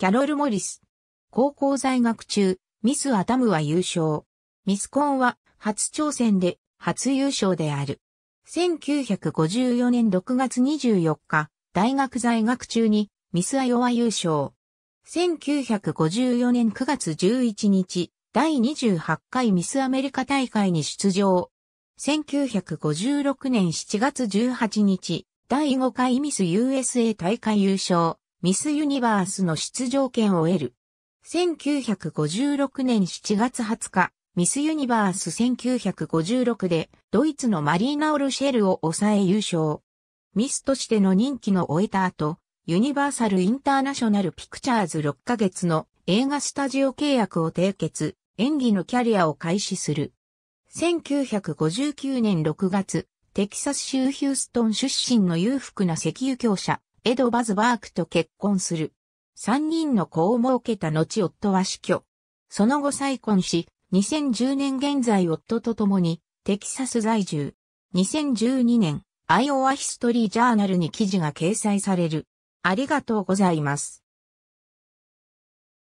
キャロル・モリス。高校在学中、ミス・アタムは優勝。ミスコンは初挑戦で初優勝である。1954年6月24日、大学在学中にミス・アヨワ優勝。1954年9月11日、第28回ミスアメリカ大会に出場。1956年7月18日、第5回ミス USA 大会優勝。ミスユニバースの出場権を得る。1956年7月20日、ミスユニバース1956でドイツのマリーナ・オルシェルを抑え優勝。ミスとしての任期の終えた後、ユニバーサル・インターナショナル・ピクチャーズ6ヶ月の映画スタジオ契約を締結、演技のキャリアを開始する。1959年6月、テキサス州ヒューストン出身の裕福な石油業者、エド・バズバークと結婚する。三人の子を設けた後夫は死去。その後再婚し、2010年現在夫と共にテキサス在住。2012年、アイオワヒストリージャーナルに記事が掲載される。ありがとうございます。